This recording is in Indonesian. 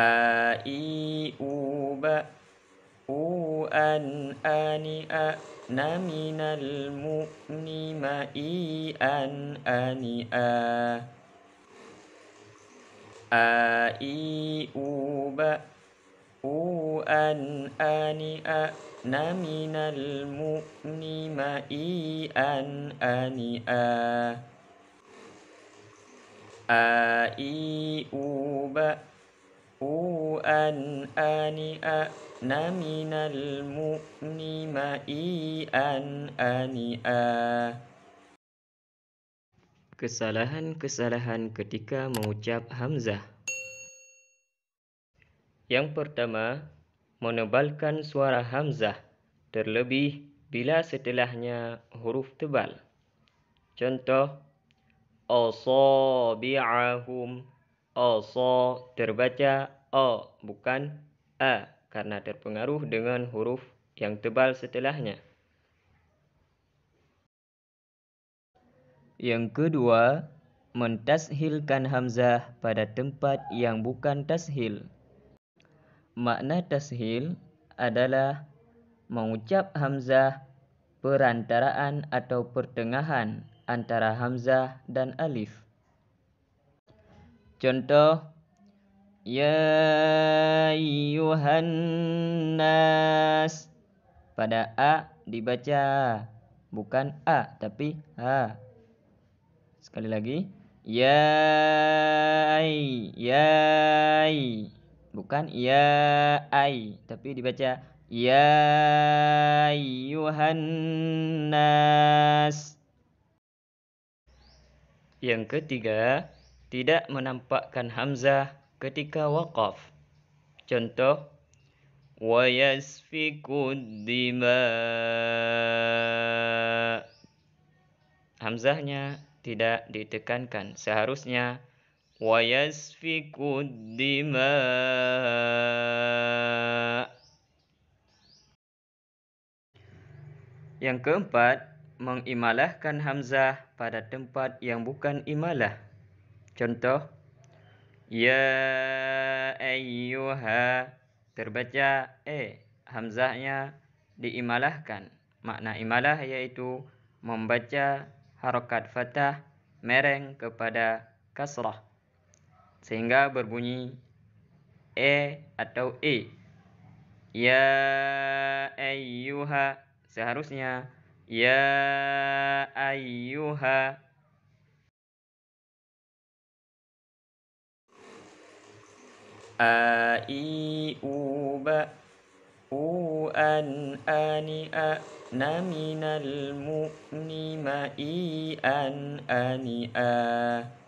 آ إي أو أو أن أن أن من المؤمن إي أن أن آ آ إي أو أو أن أن أن من المؤمن إي أن أن آ آ إي أو أن من المؤمن أن Kesalahan-kesalahan ketika mengucap Hamzah Yang pertama, menebalkan suara Hamzah, terlebih bila setelahnya huruf tebal. Contoh, Asabi'ahum Oso terbaca O bukan A karena terpengaruh dengan huruf yang tebal setelahnya. Yang kedua, mentashilkan hamzah pada tempat yang bukan tashil. Makna tashil adalah mengucap hamzah perantaraan atau pertengahan antara hamzah dan alif. Contoh Ya Yuhannas Pada A dibaca Bukan A tapi A Sekali lagi Yai ya Yai Bukan ya ai Tapi dibaca Ya Yuhannas Yang ketiga tidak menampakkan hamzah ketika waqaf. Contoh, وَيَسْفِكُدْ Dima Hamzahnya tidak ditekankan. Seharusnya, وَيَسْفِكُدْ Dima. Yang keempat, mengimalahkan Hamzah pada tempat yang bukan imalah. Contoh Ya ayyuha terbaca e hamzahnya diimalahkan. Makna imalah yaitu membaca harokat fatah mereng kepada kasrah sehingga berbunyi e atau e. Ya ayyuha seharusnya ya ayyuha آ إي أو ب أو أن أني أن من المؤمن إي أن أن آ